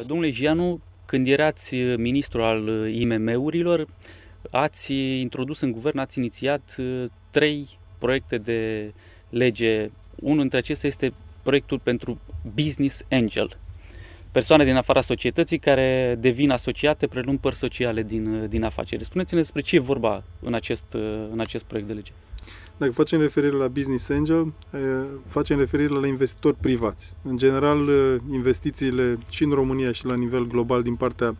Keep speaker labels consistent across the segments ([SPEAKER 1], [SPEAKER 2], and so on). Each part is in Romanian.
[SPEAKER 1] Uh, domnule Gianu, când erați uh, ministru al uh, IMM-urilor, ați introdus în guvern, ați inițiat trei proiecte de lege. Unul dintre acestea este proiectul pentru Business Angel. Persoane din afara societății care devin asociate prelung părți sociale din, din afaceri. Spuneți-ne despre ce e vorba în acest, în acest
[SPEAKER 2] proiect de lege. Dacă facem referire la Business Angel, facem referire la investitori privați. În general, investițiile și în România și la nivel global din partea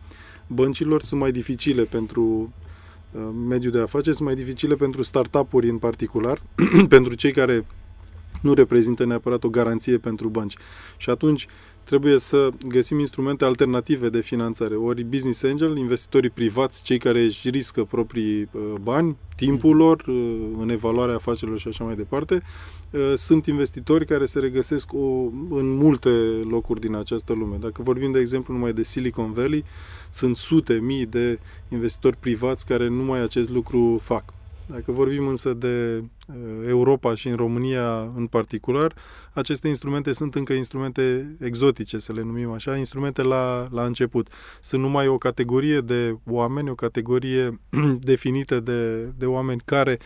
[SPEAKER 2] băncilor sunt mai dificile pentru mediul de afaceri, sunt mai dificile pentru startup-uri în particular, pentru cei care nu reprezintă neapărat o garanție pentru bănci. Și atunci trebuie să găsim instrumente alternative de finanțare, ori business angel, investitorii privați, cei care își riscă proprii uh, bani, timpul mhm. lor, uh, în evaluarea afacerilor și așa mai departe, uh, sunt investitori care se regăsesc o, în multe locuri din această lume. Dacă vorbim, de exemplu, numai de Silicon Valley, sunt sute, mii de investitori privați care numai acest lucru fac. Dacă vorbim însă de uh, Europa și în România în particular, aceste instrumente sunt încă instrumente exotice, să le numim așa, instrumente la, la început. Sunt numai o categorie de oameni, o categorie definită de, de oameni care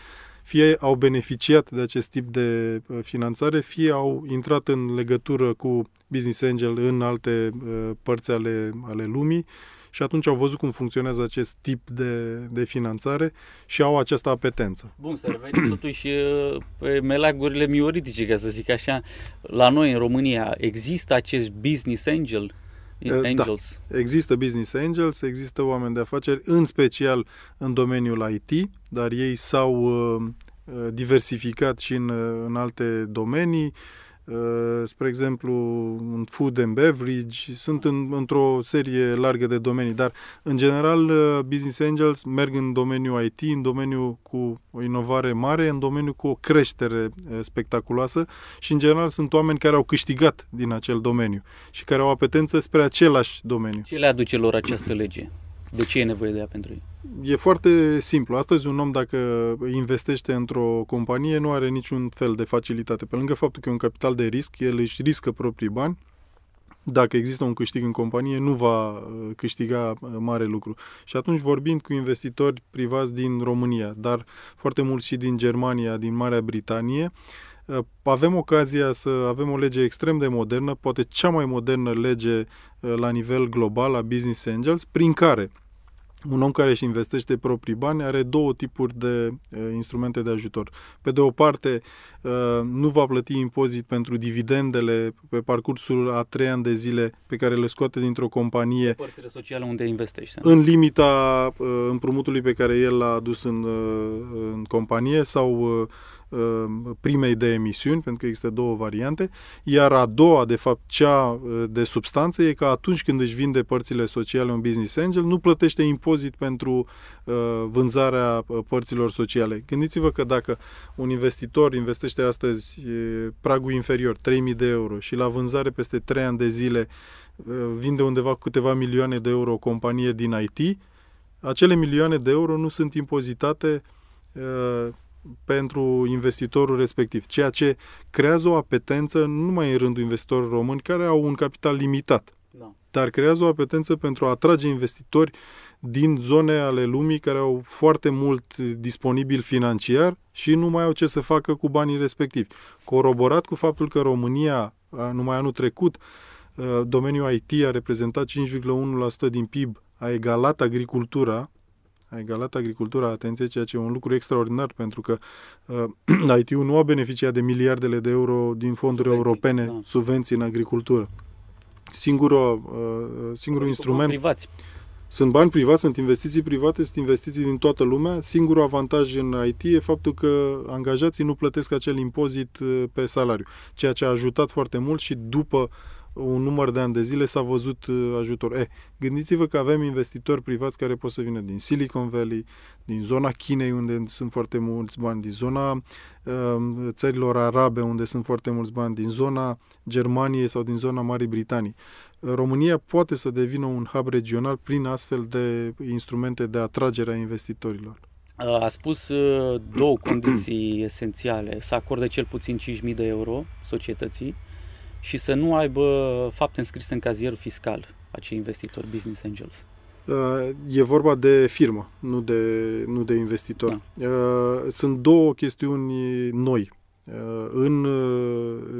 [SPEAKER 2] fie au beneficiat de acest tip de uh, finanțare, fie au intrat în legătură cu Business Angel în alte uh, părți ale, ale lumii și atunci au văzut cum funcționează acest tip de, de finanțare și au această apetență.
[SPEAKER 1] Bun, să revenim totuși pe melagurile mioritice, ca să zic așa. La noi, în România, există acest business angel?
[SPEAKER 2] Da. Angels. Da. Există business angels, există oameni de afaceri, în special în domeniul IT, dar ei s-au uh, uh, diversificat și în, uh, în alte domenii. Uh, Uh, spre exemplu, în food and beverage, sunt în, într-o serie largă de domenii, dar, în general, uh, business angels merg în domeniul IT, în domeniul cu o inovare mare, în domeniul cu o creștere uh, spectaculoasă și, în general, sunt oameni care au câștigat din acel domeniu și care au apetență spre același domeniu.
[SPEAKER 1] Ce le aduce lor această lege? De ce e nevoie de ea pentru ei?
[SPEAKER 2] E foarte simplu. Astăzi un om dacă investește într-o companie nu are niciun fel de facilitate. Pe lângă faptul că e un capital de risc, el își riscă proprii bani, dacă există un câștig în companie, nu va uh, câștiga uh, mare lucru. Și atunci, vorbind cu investitori privați din România, dar foarte mulți și din Germania, din Marea Britanie, uh, Ă, avem ocazia să avem o lege extrem de modernă, poate cea mai modernă lege ă, la nivel global a Business Angels, prin care un om care își investește proprii bani are două tipuri de ă, instrumente de ajutor. Pe de o parte, nu va plăti impozit pentru dividendele pe parcursul a trei ani de zile pe care le scoate dintr-o companie.
[SPEAKER 1] sociale unde investește. În
[SPEAKER 2] limita împrumutului pe care el l-a adus în, în companie sau Um, primei de emisiuni, pentru că există două variante, iar a doua, de fapt, cea uh, de substanță, e că atunci când își vinde părțile sociale un business angel, nu plătește impozit pentru uh, vânzarea uh, părților sociale. Gândiți-vă că dacă un investitor investește astăzi pragul inferior, 3.000 de euro, și la vânzare peste 3 ani de zile vinde undeva câteva milioane de euro o companie din IT, acele milioane de euro nu sunt impozitate pentru investitorul respectiv, ceea ce creează o apetență nu mai în rândul investitorilor români care au un capital limitat, da. dar creează o apetență pentru a atrage investitori din zone ale lumii care au foarte mult disponibil financiar și nu mai au ce să facă cu banii respectivi. Coroborat cu faptul că România, numai anul trecut, domeniul IT a reprezentat 5,1% din PIB, a egalat agricultura, a egalat agricultura, atenție, ceea ce e un lucru extraordinar, pentru că uh, it nu a beneficiat de miliardele de euro din fonduri subvenții, europene, da. subvenții în agricultură. Singurul, uh, singurul instrument... Privați. Sunt bani privați, sunt investiții private, sunt investiții din toată lumea. Singurul avantaj în IT e faptul că angajații nu plătesc acel impozit uh, pe salariu, ceea ce a ajutat foarte mult și după uh, un număr de ani de zile s-a văzut uh, ajutor. E, eh, gândiți-vă că avem investitori privați care pot să vină din Silicon Valley, din zona Chinei unde sunt foarte mulți bani, din zona um, țărilor arabe unde sunt foarte mulți bani, din zona Germaniei sau din zona Marii Britanii. România poate să devină un hub regional prin astfel de instrumente de atragere a investitorilor.
[SPEAKER 1] A spus uh, două condiții esențiale. Să acorde cel puțin 5.000 de euro societății și să nu aibă fapte înscrise în cazierul fiscal acei investitori, business angels.
[SPEAKER 2] Uh, e vorba de firmă, nu de, nu de investitor. Da. Uh, sunt două chestiuni noi. Uh, în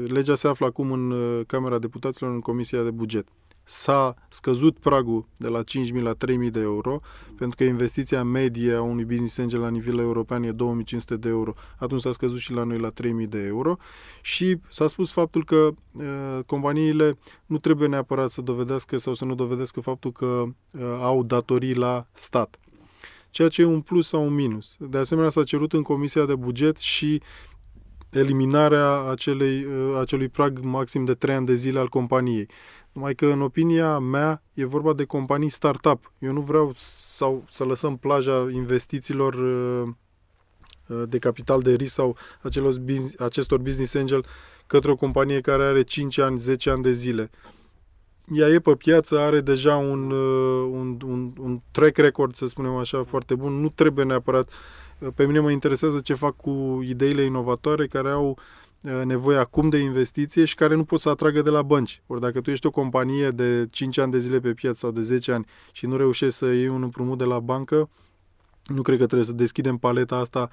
[SPEAKER 2] legea se află acum în Camera Deputaților, în Comisia de Buget s-a scăzut pragul de la 5.000 la 3.000 de euro, pentru că investiția medie a unui business angel la nivel european e 2.500 de euro. Atunci s-a scăzut și la noi la 3.000 de euro și s-a spus faptul că uh, companiile nu trebuie neapărat să dovedească sau să nu dovedească faptul că uh, au datorii la stat ceea ce e un plus sau un minus. De asemenea, s-a cerut în Comisia de Buget și eliminarea acelei, uh, acelui prag maxim de 3 ani de zile al companiei. Numai că, în opinia mea, e vorba de companii startup. Eu nu vreau sau să lăsăm plaja investițiilor uh, uh, de capital de risc sau acestor business angel către o companie care are 5 ani, 10 ani de zile. Ea e pe piață, are deja un, uh, un, un, un track record, să spunem așa, foarte bun. Nu trebuie neapărat. Pe mine mă interesează ce fac cu ideile inovatoare care au uh, Uh, nevoie acum de investiție și care nu pot să atragă de la bănci. Ori dacă tu ești o companie de 5 ani de zile pe piață sau de 10 ani și nu reușești să iei un împrumut de la bancă, nu cred că trebuie să deschidem paleta asta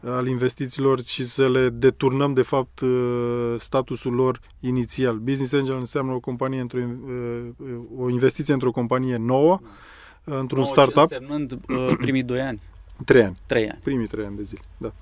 [SPEAKER 2] uh, al investițiilor și să le deturnăm de fapt uh, statusul lor inițial. Business Angel înseamnă o companie într-o, o investiție într-o companie nouă, într-un nouă startup.
[SPEAKER 1] Însemnând primii 2 ani. 3 ani.
[SPEAKER 2] 3 ani. Primii 3 ani de zile, da.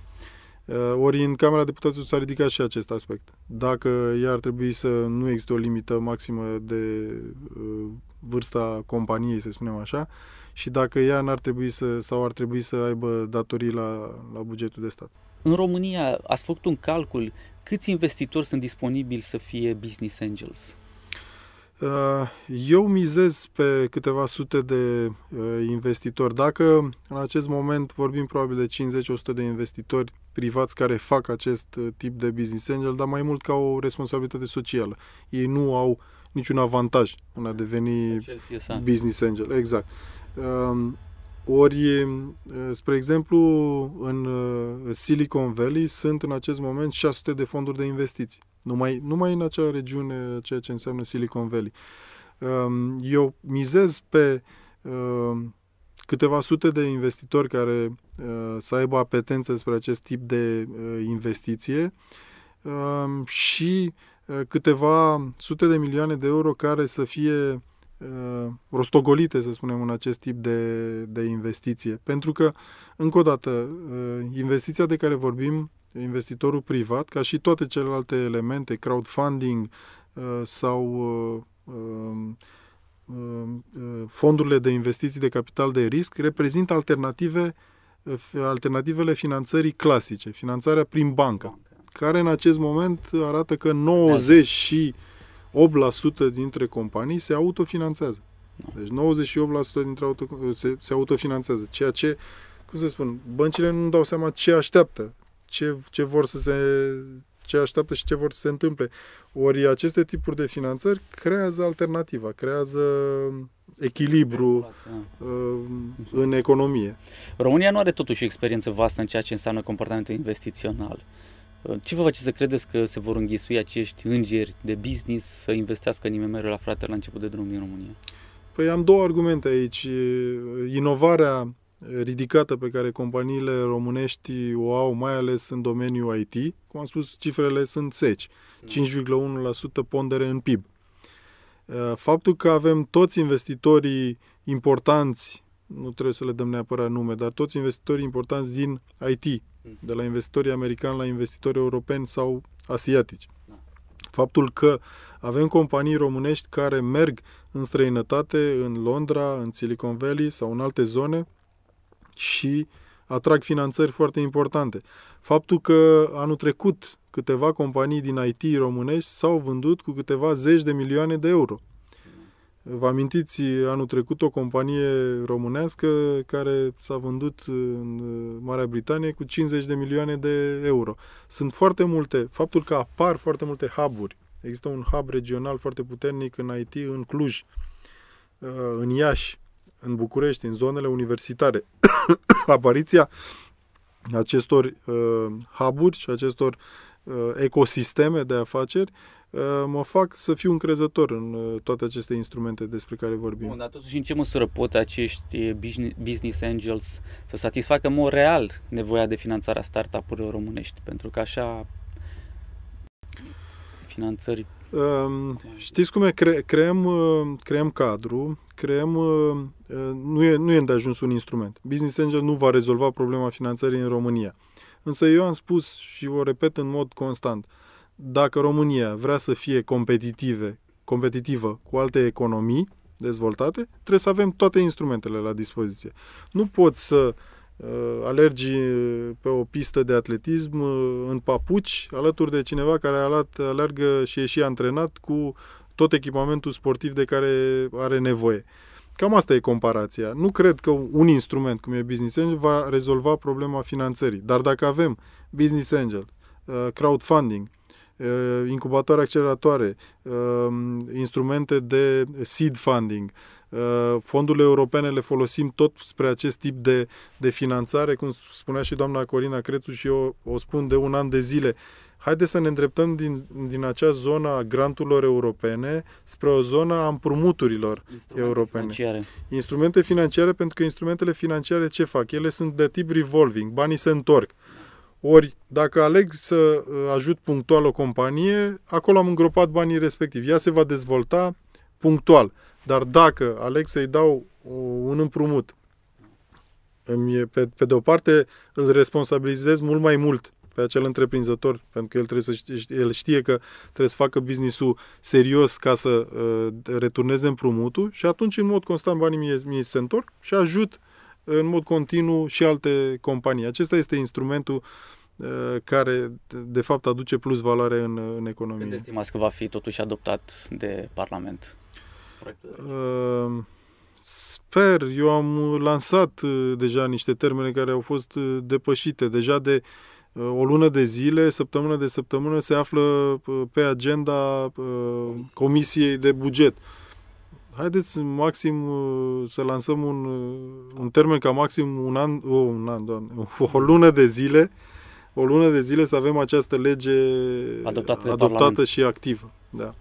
[SPEAKER 2] Eh, ori în Camera Deputaților s-a ridicat și acest aspect. Dacă ea ar trebui să nu există o limită maximă de eh, vârsta companiei, să spunem așa, și dacă ea n-ar trebui să, sau ar trebui să aibă datorii la, la bugetul de stat.
[SPEAKER 1] În România ați făcut un calcul câți investitori sunt disponibili să fie business angels?
[SPEAKER 2] Eh, eu mizez pe câteva sute de eh, investitori. Dacă în acest moment vorbim probabil de 50-100 de investitori privați care fac acest eh, tip de business angel, dar mai mult ca o responsabilitate socială. Ei nu au niciun avantaj în a deveni business angel. Exact. Ehm, ori, spre exemplu, în Silicon Valley sunt în acest moment 600 de fonduri de investiții numai, numai în acea regiune, ceea ce înseamnă Silicon Valley. Um, eu mizez pe um, câteva sute de investitori care uh, să aibă apetență spre acest tip de uh, investiție um, și uh, câteva sute de milioane de euro care să fie rostogolite, să spunem, în acest tip de, de investiție. Pentru că, încă o dată, investiția de care vorbim investitorul privat, ca și toate celelalte elemente, crowdfunding uh, sau uh, um, um, uh, fondurile de investiții de capital de risc, reprezintă alternative, alternativele finanțării clasice, finanțarea prin bancă, care în acest moment arată că 90 da. și dintre companii se autofinanțează. Da. Deci 98% dintre auto, se, se autofinanțează, ceea ce, cum să spun, băncile nu dau seama ce așteaptă ce, ce vor să se ce așteaptă și ce vor să se întâmple. Ori aceste tipuri de finanțări creează alternativa, creează echilibru uh, da. în
[SPEAKER 1] economie. România nu are totuși experiență vastă în ceea ce înseamnă comportamentul investițional. Uh, ce vă face să credeți că se vor înghisui acești îngeri de business să investească în imm la frate la început de drum din România?
[SPEAKER 2] Păi am două argumente aici. Inovarea ridicată pe care companiile românești o au, mai ales în domeniul IT. Cum am spus, cifrele sunt seci, 5,1% mm. pondere în PIB. Eh, faptul că avem toți investitorii importanți, nu trebuie să le dăm neapărat nume, dar toți investitorii importanți din IT, mm. de la investitorii americani la investitorii europeni sau asiatici. Da. Faptul că avem companii românești care merg în străinătate, în Londra, în Silicon Valley sau în alte zone, și atrag finanțări foarte importante. Faptul că anul trecut câteva companii din IT românești s-au vândut cu câteva zeci de milioane de euro. Vă amintiți anul trecut o companie românească care s-a vândut în Marea Britanie cu 50 de milioane de euro. Sunt foarte multe, faptul că apar foarte multe hub-uri. Există un hub regional foarte puternic în IT, în Cluj, uh, în Iași, în București, în zonele universitare, apariția acestor uh, hub și acestor uh, ecosisteme de afaceri uh, mă fac să fiu încrezător în uh, toate aceste instrumente despre care vorbim. Bun,
[SPEAKER 1] dar totuși în ce măsură pot acești uh, business angels să satisfacă în mod real nevoia de finanțare a startup-urilor românești? Pentru că așa finanțări?
[SPEAKER 2] Um, știți cum e? Cre- creăm, ehm, creăm cadru, creăm... Ehm, nu e, nu e îndeajuns un instrument. Business Angel nu va rezolva problema finanțării în România. Însă eu am spus și o repet în mod constant, dacă România vrea să fie competitive, competitivă cu alte economii dezvoltate, trebuie să avem toate instrumentele la dispoziție. Nu poți să uh, Uh, alergi uh, pe o pistă de atletism uh, în papuci, alături de cineva care alergă și e și antrenat cu tot echipamentul sportiv de care are nevoie. Cam asta e comparația. Nu cred că un instrument, cum e Business Angel, va rezolva problema finanțării. Dar dacă avem Business Angel, crowdfunding, incubatoare acceleratoare, um, instrumente de seed funding, Uh, fondurile europene le folosim tot spre acest tip de, de finanțare, cum spunea și doamna Corina Crețu și eu o spun de un an de zile. Haideți să ne îndreptăm din, din acea zonă a granturilor europene spre o zonă a împrumuturilor instrumente europene. Financiare. Instrumente financiare, pentru că instrumentele financiare ce fac? Ele sunt de tip revolving, banii se întorc. Ori, dacă aleg să uh, ajut punctual o companie, acolo am îngropat banii respectiv. Ea se va dezvolta punctual. Dar dacă, aleg să-i dau un împrumut, îmi, pe, pe de o parte îl responsabilizez mult mai mult pe acel întreprinzător, pentru că el, trebuie să știe, el știe că trebuie să facă business-ul serios ca să uh, returneze împrumutul și atunci, în mod constant, banii mi se întorc și ajut în mod continuu și alte companii. Acesta este instrumentul uh, care, de fapt, aduce plus valoare în, în economie. Când estimați
[SPEAKER 1] că va fi totuși adoptat de Parlament?
[SPEAKER 2] Ehm, sper, eu am lansat eh, deja niște termene care au fost eh, depășite. Deja de eh, o lună de zile, săptămână de săptămână, se află pe agenda Comisiei de Buget. Haideți maxim să lansăm un, un termen ca maxim un an, o, oh, un an, doamne, o lună de zile, o lună de zile să avem această lege adoptată, adoptată și activă. Da.